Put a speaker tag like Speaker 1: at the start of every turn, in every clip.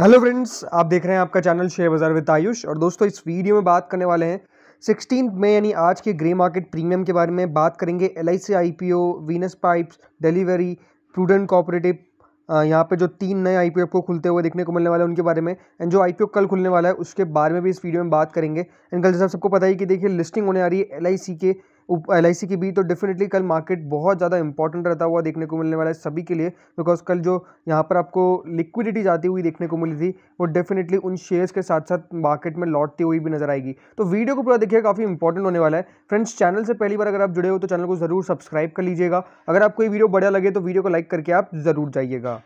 Speaker 1: hello friends आप देख रहे हैं आपका channel share Bazaar with Ayush और दोस्तों इस वीडियो में बात करने वाले हैं सिक्सटीन में यानी आज के ग्रे मार्केट प्रीमियम के बारे में बात करेंगे L I C I P O Venus Pipes Delhivery prudent cooperative यहाँ पे जो तीन नए आई पी ओ आपको खुलते हुए देखने को मिलने वाले हैं उनके बारे में एंड जो आई पी ओ कल खुलने वाला है उसके बारे में भी इस वीडियो में बात करेंगे एंड कल जैसे सबको पता ही कि देखिए लिस्टिंग होने आ रही है एल आई सी के एल आई सी की भी तो डेफिनेटली कल मार्केट बहुत ज़्यादा इंपॉर्टेंट रहता हुआ देखने को मिलने वाला है सभी के लिए बिकॉज कल जो यहाँ पर आपको लिक्विडिटी जाती हुई देखने को मिली थी वो डेफिनेटली उन शेयर्स के साथ साथ मार्केट में लौटती हुई भी नजर आएगी तो वीडियो को पूरा देखिए काफ़ी इंपॉर्टेंट होने वाला है फ्रेंड्स चैनल से पहली बार अगर आप जुड़े हो तो चैनल को ज़रूर सब्सक्राइब कर लीजिएगा अगर आपको ये वीडियो बढ़िया लगे तो वीडियो को लाइक करके आप ज़रूर जाइएगा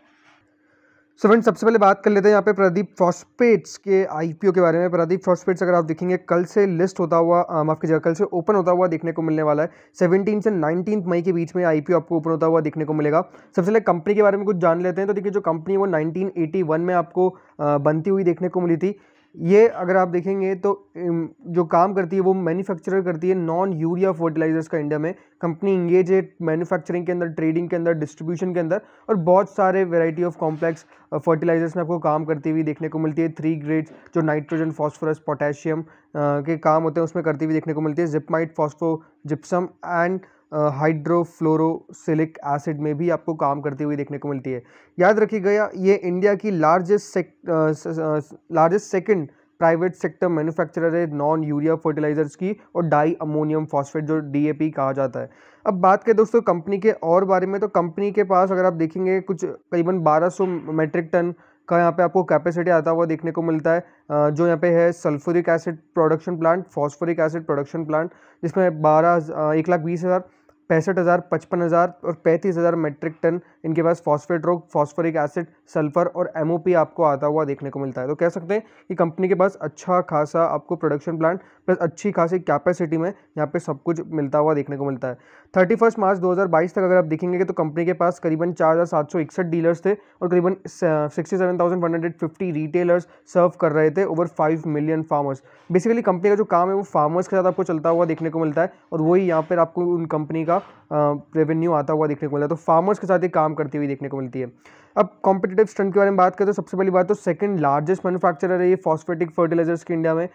Speaker 1: सो फ्रेंड सबसे पहले बात कर लेते हैं यहाँ पे प्रदीप फॉस्पेट्स के आईपीओ के बारे में प्रदीप फॉस्पेट्स अगर आप देखेंगे कल से लिस्ट होता हुआ माफ जगह कल से ओपन होता हुआ देखने को मिलने वाला है सेवनटीन से नाइनटीन मई के बीच में आईपीओ आपको ओपन होता हुआ देखने को मिलेगा सबसे पहले कंपनी के बारे में कुछ जान लेते हैं तो देखिए जो कंपनी वो नाइनटीन में आपको बनती हुई देखने को मिली थी ये अगर आप देखेंगे तो जो काम करती है वो मैन्युफैक्चरर करती है नॉन यूरिया फर्टिलाइजर्स का इंडिया में कंपनी इंगेज है मैन्युफैक्चरिंग के अंदर ट्रेडिंग के अंदर डिस्ट्रीब्यूशन के अंदर और बहुत सारे वैरायटी ऑफ कॉम्प्लेक्स फर्टिलाइजर्स में आपको काम करती हुई देखने को मिलती है थ्री ग्रेड्स जो नाइट्रोजन फॉस्फोरस पोटेशियम के काम होते हैं उसमें करती हुई देखने को मिलती है जिपमाइट phospho gypsum and hydrofluorosilicic acid में भी आपको काम करती हुई देखने को मिलती है याद रखिएगा ये इंडिया की largest sec largest second private sector manufacturer है नॉन यूरिया फर्टिलाइजर्स की और डाई अमोनियम फॉस्फेट जो डीएपी कहा जाता है अब बात करें दोस्तों कंपनी के और बारे में तो कंपनी के पास अगर आप देखेंगे कुछ करीबन बारह मेट्रिक टन का यहाँ पे आपको कैपेसिटी आता हुआ देखने को मिलता है जो यहाँ पे है sulphuric acid production plant phosphoric acid production plant जिसमें बारह एक लाख बीस हज़ार पैंसठ हज़ार पचपन हज़ार और पैंतीस हज़ार मेट्रिक टन इनके पास phosphate rock phosphoric acid sulphur और एम आपको आता हुआ देखने को मिलता है तो कह सकते हैं कि कंपनी के पास अच्छा खासा आपको प्रोडक्शन प्लांट प्लस अच्छी खासी कैपेसिटी में यहाँ पे सब कुछ मिलता हुआ देखने को मिलता है थर्टी फर्स्ट मार्च 2022 तक अगर आप देखेंगे तो कंपनी के पास करीबन चार डीलर्स थे और करीबन सिक्सटी रिटेलर्स सर्व कर रहे थे over five million farmers basically company का जो काम है वो फार्मर्स के साथ आपको चलता हुआ देखने को मिलता है और वही यहाँ पर आपको उन कंपनी का रेवेन्यू आता हुआ देखने को मिलता है तो फार्मर्स के साथ ही काम करती हुई देखने को मिलती है अब कॉम्पिटेटिव स्ट्रेंथ के बारे में बात करें तो सबसे पहली बात तो सेकंड लार्जेस्ट मैन्युफैक्चरर है ये फॉस्फेटिक फर्टिलाइजर्स की इंडिया में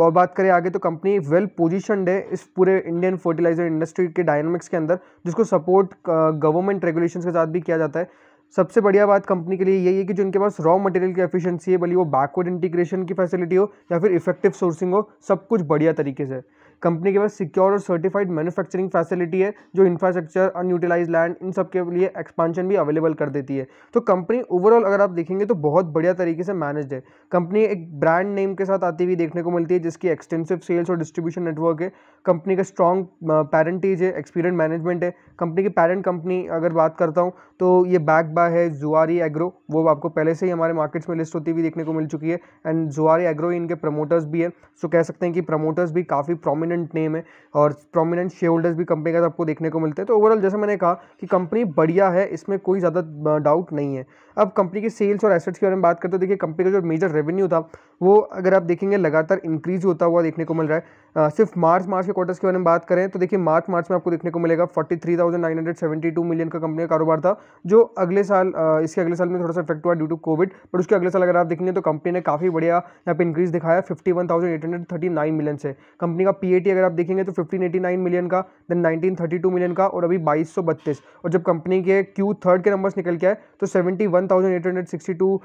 Speaker 1: और बात करें आगे तो कंपनी वेल पोजिशन है इस पूरे इंडियन फर्टिलाइजर इंडस्ट्री के डायनमिक्स के अंदर जिसको सपोर्ट गवर्नमेंट रेगुलेशन के साथ भी किया जाता है सबसे बढ़िया बात कंपनी के लिए यही है कि जो इनके पास रॉ मटेरियल की एफिशिएंसी है भले वो बैकवर्ड इंटीग्रेशन की फैसिलिटी हो या फिर इफेक्टिव सोर्सिंग हो सब कुछ बढ़िया तरीके से कंपनी के पास सिक्योर और सर्टिफाइड मैन्युफैक्चरिंग फैसिलिटी है जो इंफ्रास्ट्रक्चर अनयूटिलाइज लैंड इन सब के लिए एक्सपांशन भी अवेलेबल कर देती है तो कंपनी ओवरऑल अगर आप देखेंगे तो बहुत बढ़िया तरीके से मैनेज है कंपनी एक ब्रांड नेम के साथ आती हुई देखने को मिलती है जिसकी एक्सटेंसिव सेल्स और डिस्ट्रीब्यूशन नेटवर्क है कंपनी का स्ट्रॉन्ग पैरेंटेज है एक्सपीरियंट मैनेजमेंट है कंपनी की पेरेंट कंपनी अगर बात करता हूँ तो ये बैक बाय है जुआरी एग्रो वो आपको पहले से ही हमारे मार्केट्स में लिस्ट होती हुई देखने को मिल चुकी है एंड जुआरी एग्रो इनके प्रमोटर्स भी है सो कह सकते हैं कि प्रमोटर्स भी काफ़ी प्रॉमिन प्रोमिनेंट नेम है और प्रोमिनेंट शेयर होल्डर्स भी कंपनी का तो आपको देखने को मिलते हैं तो ओवरऑल जैसे मैंने कहा कि कंपनी बढ़िया है इसमें कोई ज़्यादा डाउट नहीं है अब कंपनी की सेल्स और एसेट्स के बारे में बात करते हो देखिए कंपनी का जो मेजर रेवेन्यू था वो अगर आप देखेंगे लगातार इंक्रीज होता हुआ देखने को मिल रहा है आ, सिर्फ मार्च मार्च के क्वार्टर्स के बारे में बात करें तो देखिए मार्च मार्च में आपको देखने को मिलेगा 43,972 मिलियन का कंपनी का कारोबार था जो अगले साल आ, इसके अगले साल में थोड़ा सा इफेक्ट हुआ ड्यू टू कोविड बट उसके अगले साल अगर आप देखेंगे तो कंपनी ने काफ़ी बढ़िया यहाँ पे इंक्रीज दिखाया फिफ्टी मिलियन से कंपनी का पी 1980 अगर आप देखेंगे तो 1589 मिलियन का देन 1932 मिलियन का और अभी बत्तीस और जब कंपनी के क्यू थर्ड के नंबर्स निकल के आए तो 71,862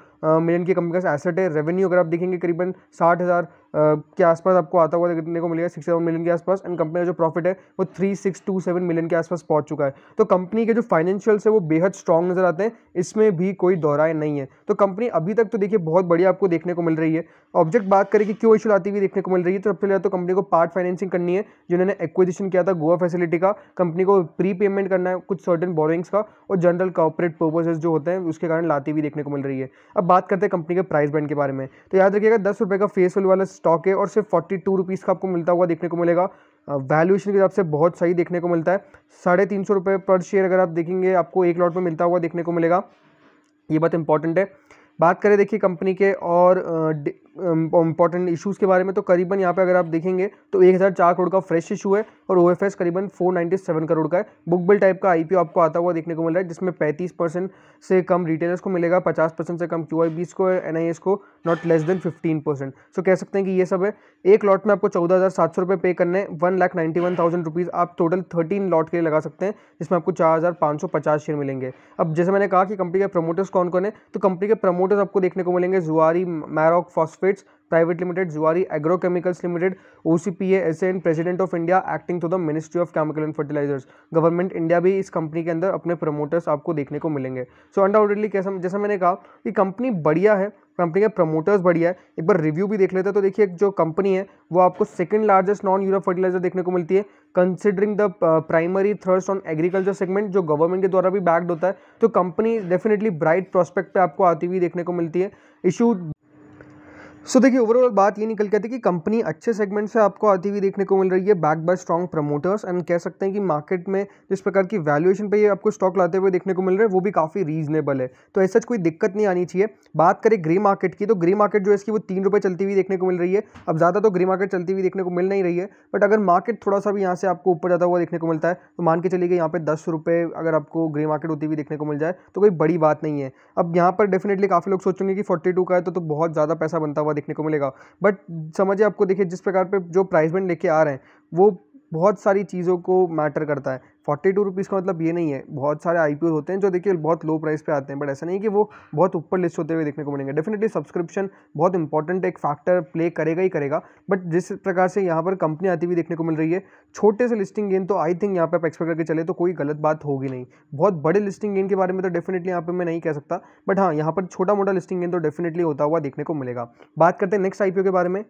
Speaker 1: मिलियन की कंपनी का एसेट है रेवेन्यू अगर आप देखेंगे करीबन साठ हज़ार के आसपास आपको आता हुआ देखने को मिलेगा सिक्स सेवन मिलियन के आसपास एंड कंपनी का जो प्रॉफिट है वो three six two seven million के आसपास पहुंच चुका है तो कंपनी के जो फाइनेंशियल्स है वो बेहद स्ट्रॉन्ग नजर आते हैं इसमें भी कोई दोहराए नहीं है तो कंपनी अभी तक तो देखिए बहुत बढ़िया आपको देखने को मिल रही है ऑब्जेक्ट बात करें कि क्यों इशू आती हुई देखने को मिल रही है तो सबसे पहले तो कंपनी को पार्ट फाइनेंसिंग करनी है जिन्होंने एक्विजिशन किया था गोवा फैसिलिटी का कंपनी को प्री पेमेंट करना है कुछ सर्टन बोरिंग्स का और जनरल कॉपरेट पर्पजेज जो होते हैं उसके कारण लाती हुई देखने को मिल रही है अब बात करते हैं कंपनी के प्राइस बैंड के बारे में तो याद रखिएगा दस रुपये का फेस वैल्यू वाला स्टॉक है और सिर्फ फोर्टी टू रुपीज़ का आपको मिलता हुआ देखने को मिलेगा वैल्यूएशन के हिसाब से बहुत सही देखने को मिलता है साढ़े तीन सौ रुपये पर शेयर अगर आप देखेंगे आपको एक लॉट में मिलता हुआ देखने को मिलेगा ये बात इंपॉर्टेंट है बात करें देखिए कंपनी के और इंपॉर्टेंट इशूज़ के बारे में तो करीबन यहाँ पे अगर आप देखेंगे तो एक हज़ार चार करोड़ का फ्रेश इशू है और ओ एफ एस करीबन फोर नाइन्टी सेवन करोड़ का है बुक बिल टाइप का आई पी ओ आपको आता हुआ देखने को मिल रहा है जिसमें पैंतीस परसेंट से कम रिटेलर्स को मिलेगा पचास परसेंट से कम क्यू आई बीस को एन आई एस को not less than fifteen percent so कह सकते हैं कि ये सब है एक लॉट में आपको चौदह हज़ार सात सौ रुपये पे करने one lakh ninety one thousand rupees आप टोटल थर्टीन लॉट के लिए लगा सकते हैं जिसमें आपको चार हज़ार पाँच सौ पचास शेयर मिलेंगे अब जैसे मैंने कहा कि कंपनी के प्रमोटर्स कौन कौन है तो कंपनी के प्रमोटर्स आपको देखने को मिलेंगे Zuari Maroc phos phosphates private limited Zuari agrochemicals limited O C P S N president of India acting to the ministry of chemical and fertilizers government India भी इस कंपनी के अंदर अपने प्रमोटर्स आपको देखने को मिलेंगे सो अनडाउटेडली कैसा जैसा मैंने कहा कि कंपनी बढ़िया है कंपनी के प्रमोटर्स बढ़िया है एक बार रिव्यू भी देख लेते हैं तो देखिए जो कंपनी है वो आपको second largest non urea fertilizer देखने को मिलती है considering the primary thrust on agriculture segment जो गवर्नमेंट के द्वारा भी बैक्ड होता है तो कंपनी डेफिनेटली ब्राइट प्रोस्पेक्ट पे आपको आती हुई देखने को मिलती है इशू सो देखिए ओवरऑल बात ये निकल के आती है कि कंपनी अच्छे सेगमेंट से आपको आती हुई देखने को मिल रही है back by strong promoters and कह सकते हैं कि मार्केट में जिस प्रकार की वैल्यूएशन पे ये आपको स्टॉक लाते हुए देखने को मिल रहे हैं वो भी काफ़ी रीजनेबल है तो ऐसा कोई दिक्कत नहीं आनी चाहिए बात करें ग्रे मार्केट की तो ग्रे मार्केट जो है इसकी वो तीन रुपये चलती हुई देखने को मिल रही है अब ज़्यादा तो ग्रे मार्केट चलती हुई देखने को मिल नहीं रही है बट अगर मार्केट थोड़ा सा भी यहाँ से आपको ऊपर जाता हुआ देखने को मिलता है तो मान के चलिए यहाँ पर दस रुपये अगर आपको ग्रे मार्केट होती हुई देखने को मिल जाए तो कोई बड़ी बात नहीं है अब यहाँ पर डेफिनेटली काफ़ी लोग सोचेंगे कि फोर्टी का है तो, तो बहुत ज़्यादा पैसा बनता हुआ हुआ देखने को मिलेगा बट समझिए आपको देखिए जिस प्रकार पे जो प्राइस बैंड लेके आ रहे हैं वो बहुत सारी चीज़ों को मैटर करता है फोर्टी टू रुपीज़ का मतलब ये नहीं है बहुत सारे आई होते हैं जो देखिए बहुत लो प्राइस पे आते हैं बट ऐसा नहीं कि वो बहुत ऊपर लिस्ट होते हुए देखने को मिलेंगे डेफिनेटली सब्सक्रिप्शन बहुत इंपॉर्टेंट एक फैक्टर प्ले करेगा ही करेगा बट जिस प्रकार से यहाँ पर कंपनी आती हुई देखने को मिल रही है छोटे से लिस्टिंग गेन तो आई थिंक यहाँ पर आप एक्सपेक्ट करके चले तो कोई गलत बात होगी नहीं बहुत बड़े लिस्टिंग गेन के बारे में तो डेफिनेटली यहाँ पर मैं नहीं कह सकता बट हाँ यहाँ पर छोटा मोटा लिस्टिंग गेन तो डेफिनेटली होता हुआ देखने को मिलेगा बात करते हैं नेक्स्ट आई के बारे में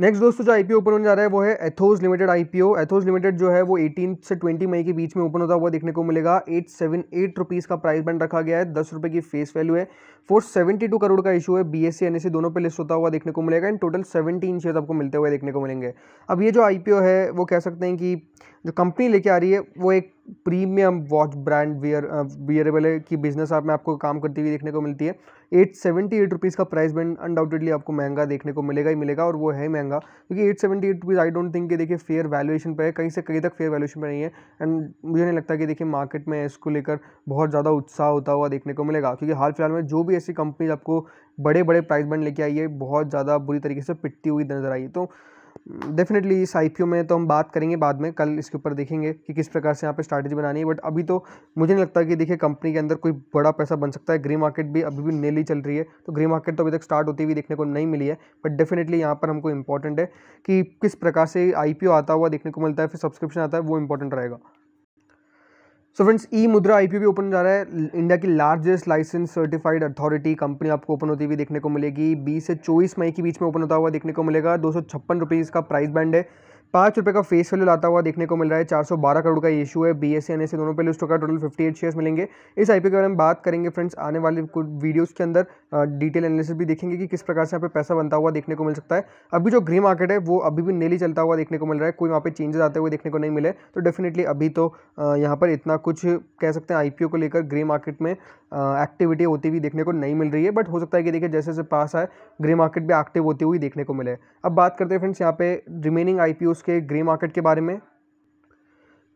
Speaker 1: नेक्स्ट दोस्तों जो आईपीओ ओपन होने जा रहा है वो है Ethos limited IPO Ethos limited जो है वो 18 से 20 मई के बीच में ओपन होता हुआ देखने को मिलेगा एट सेवन एट रुपीज़ का प्राइस बैंड रखा गया है दस रुपये की फेस वैल्यू है फोर सेवेंटी टू करोड़ का इशू है बी एस सी दोनों पे लिस्ट होता हुआ देखने को मिलेगा एंड टोटल सेवेंटीन शेयर आपको मिलते हुए देखने को मिलेंगे अब ये जो आई है वो कह सकते हैं कि जो कंपनी लेके आ रही है वो एक premium watch brand wear wearable की बिजनेस आप में आपको काम करती हुई देखने को मिलती है एट सेवेंटी एट रुपीज़ का प्राइस बैंड अनडाउटेडली आपको महंगा देखने को मिलेगा ही मिलेगा और वो है महंगा क्योंकि eight seventy eight rupees I don't think कि देखिए फेयर वैल्यूएशन पर है कहीं से कहीं तक फेयर वैल्यूएशन पर नहीं है एंड मुझे नहीं लगता कि देखिए मार्केट में इसको लेकर बहुत ज़्यादा उत्साह होता हुआ देखने को मिलेगा क्योंकि हाल फिलहाल में जो भी ऐसी कंपनीज आपको बड़े बड़े प्राइस बैंड लेके आई है बहुत ज़्यादा बुरी तरीके से पिटती हुई नज़र आई तो डेफिनेटली इस आई में तो हम बात करेंगे बाद में कल इसके ऊपर देखेंगे कि किस प्रकार से यहाँ पे स्ट्रैटेजी बनानी है बट अभी तो मुझे नहीं लगता कि देखिए कंपनी के अंदर कोई बड़ा पैसा बन सकता है ग्रे मार्केट भी अभी भी नेली चल रही है तो ग्रे मार्केट तो अभी तक स्टार्ट होती हुई देखने को नहीं मिली है बट डेफिनेटली यहाँ पर हमको इंपॉर्टेंट है कि किस प्रकार से आई आता हुआ देखने को मिलता है फिर सब्सक्रिप्शन आता है वो इंपॉर्टेंट रहेगा सो फ्रेंड्स ई मुद्रा आईपीओ भी ओपन जा रहा है इंडिया की largest licence certified authority company आपको ओपन होती हुई देखने को मिलेगी 20 से 24 मई के बीच में ओपन होता हुआ देखने को मिलेगा दो सौ का प्राइस बैंड है पाँच रुपये का फेस वैल्यू लाता हुआ देखने को मिल रहा है चार सौ बारह करोड़ का इशू है बी एस एन से दोनों पहले स्टॉक का टोटल फिफ्टी एट शेयर्स मिलेंगे इस आईपीओ के बारे में बात करेंगे फ्रेंड्स आने वाले कुछ वीडियोस के अंदर डिटेल एनालिसिस भी देखेंगे कि किस प्रकार से यहाँ पे पैसा बनता हुआ देखने को मिल सकता है अभी जो ग्रे मार्केट है वो अभी भी नेली चलता हुआ देखने को मिल रहा है कोई वहाँ पर चेंजेस आते हुए देखने को नहीं मिले तो डेफिनेटली अभी तो यहाँ पर इतना कुछ कह सकते हैं आई को लेकर ग्रे मार्केट में एक्टिविटी होती हुई देखने को नहीं मिल रही है बट हो सकता है कि देखिए जैसे जैसे पास आए ग्रे मार्केट भी एक्टिव होती हुई देखने को मिले अब बात करते हैं फ्रेंड्स यहाँ पे रिमेनिंग आई के ग्रे मार्केट के बारे में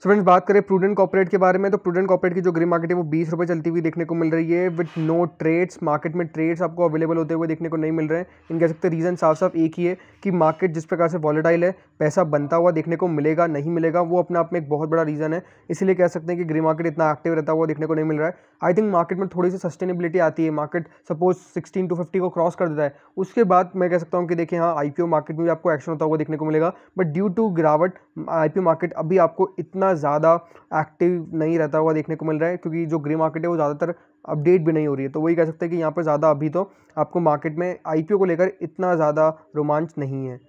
Speaker 1: फ्रेंड्स बात करें प्रूडेंट कॉपरेट के बारे में तो प्रूडेंट कॉपरेट की जो ग्रे मार्केट है वो बीस रुपये चलती हुई देखने को मिल रही है विद नो ट्रेड्स मार्केट में ट्रेड्स आपको अवेलेबल होते हुए देखने को नहीं मिल रहे हैं इन कह सकते रीज़न साफ साफ एक ही है कि मार्केट जिस प्रकार से वॉलेटाइल है पैसा बनता हुआ देखने को मिलेगा नहीं मिलेगा वो अपने आप में एक बहुत बड़ा रीज़न है इसलिए कह सकते हैं कि ग्रे मार्केट इतना एक्टिव रहता हुआ देखने को नहीं मिल रहा है आई थिंक मार्केट में थोड़ी सी सस्टेनेबिलिटी आती है market suppose sixteen two fifty को क्रॉस कर देता है उसके बाद मैं कह सकता हूँ कि देखिए हाँ आई मार्केट में भी आपको एक्शन होता हुआ देखने को मिलेगा बट ड्यू टू गिरावट आई मार्केट अभी आपको इतना इतना ज़्यादा एक्टिव नहीं रहता हुआ देखने को मिल रहा है क्योंकि जो ग्रे मार्केट है वो ज़्यादातर अपडेट भी नहीं हो रही है तो वही कह सकते हैं कि यहाँ पर ज़्यादा अभी तो आपको मार्केट में आई को लेकर इतना ज़्यादा रोमांच नहीं है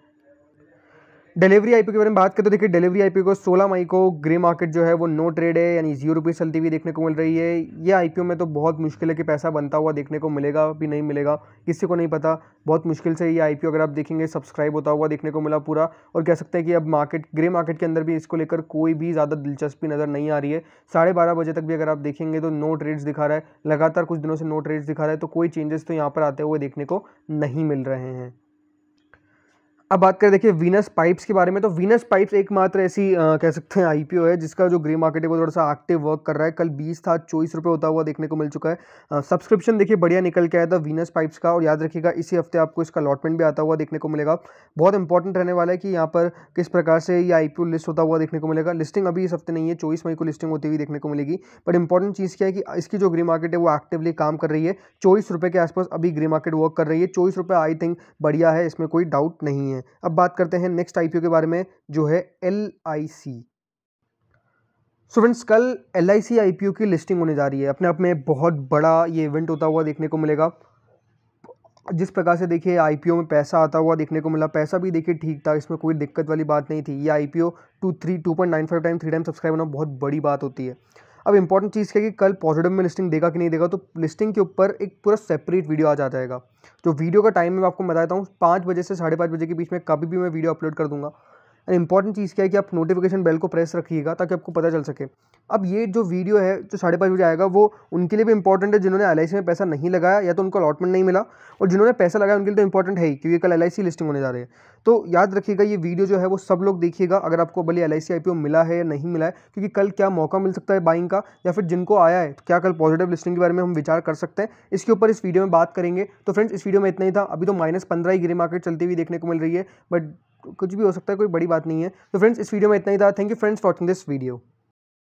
Speaker 1: डिलीवरी आईपी के बारे में बात करें तो देखिए डिलीवरी आईपी को 16 मई को ग्रे मार्केट जो है वो नो ट्रेड है यानी जीरो रुपीज़ चलती हुई देखने को मिल रही है ये आईपीओ में तो बहुत मुश्किल है कि पैसा बनता हुआ देखने को मिलेगा भी नहीं मिलेगा किसी को नहीं पता बहुत मुश्किल से ये आईपीओ अगर आप देखेंगे सब्सक्राइब होता हुआ देखने को मिला पूरा और कह सकते हैं कि अब मार्केट ग्रे मार्केट के अंदर भी इसको लेकर कोई भी ज़्यादा दिलचस्पी नज़र नहीं आ रही है साढ़े बारह बजे तक भी अगर आप देखेंगे तो नो ट्रेड्स दिखा रहा है लगातार कुछ दिनों से नो ट्रेड्स दिखा रहा है तो कोई चेंजेस तो यहाँ पर आते हुए देखने को नहीं मिल रहे हैं अब बात करें देखिए वीनस पाइप्स के बारे में तो वीनस पाइप्स एकमात्र ऐसी आ, कह सकते हैं आईपीओ है जिसका जो ग्रे मार्केट है वो थोड़ा सा एक्टिव वर्क कर रहा है कल बीस था चौबीस रुपये होता हुआ देखने को मिल चुका है सब्सक्रिप्शन देखिए बढ़िया निकल के आया था वीनस पाइप्स का और याद रखिएगा इसी हफ्ते आपको इसका अलॉटमेंट भी आता हुआ देखने को मिलेगा बहुत इंपॉर्टेंट रहने वाला है कि यहाँ पर किस प्रकार से ये आई लिस्ट होता हुआ देखने को मिलेगा लिस्टिंग अभी इस हफ्ते नहीं है चौबीस मई को लिस्टिंग होती हुई देखने को मिलेगी बट इंपॉर्टेंट चीज़ क्या है कि इसकी जो ग्रे मार्केट है वो एक्टिवली काम कर रही है चौबीस के आसपास अभी ग्रे मार्केट वर्क कर रही है चौबीस आई थिंक बढ़िया है इसमें कोई डाउट नहीं है हैं अब बात करते हैं नेक्स्ट आई के बारे में जो है एल आई सो फ्रेंड्स कल एल आई की लिस्टिंग होने जा रही है अपने आप में बहुत बड़ा ये इवेंट होता हुआ देखने को मिलेगा जिस प्रकार से देखिए आई में पैसा आता हुआ देखने को मिला पैसा भी देखिए ठीक था इसमें कोई दिक्कत वाली बात नहीं थी ये I P O two three two point nine five time three time subscribe होना बहुत बड़ी बात होती है अब इंपॉर्टेंट चीज़ क्या है कि कल पॉजिटिव में लिस्टिंग देगा कि नहीं देगा तो लिस्टिंग के ऊपर एक पूरा सेपरेट वीडियो आ जा जाएगा जो वीडियो का टाइम मैं आपको बताता हूँ पाँच बजे से साढ़े पाँच बजे के बीच में कभी भी मैं वीडियो अपलोड कर दूँगा इंपॉर्टेंट चीज़ क्या है कि आप नोटिफिकेशन बेल को प्रेस रखिएगा ताकि आपको पता चल सके अब ये जो वीडियो है जो साढ़े पाँच बजे आएगा वो उनके लिए भी इंपॉर्टेंट है जिन्होंने एल में पैसा नहीं लगाया या तो उनको अलॉटमेंट नहीं मिला और जिन्होंने पैसा लगाया उनके लिए तो इंपॉर्टेंट है ही क्योंकि कल एल लिस्टिंग होने जा रही है तो याद रखिएगा ये वीडियो जो है वो सब लोग देखिएगा अगर आपको भले एल आई मिला है या नहीं मिला है क्योंकि कल क्या मौका मिल सकता है बाइंग का या फिर जिनको आया है तो क्या कल पॉजिटिव लिस्टिंग के बारे में हम विचार कर सकते हैं इसके ऊपर इस वीडियो में बात करेंगे तो फ्रेंड्स इस वीडियो में इतना ही था अभी तो माइनस पंद्रह ही गिरी मार्केट चलती हुई देखने को मिल रही है बट कुछ भी हो सकता है कोई बड़ी बात नहीं है तो फ्रेंड्स इस वीडियो में इतना ही था thank you friends watching this video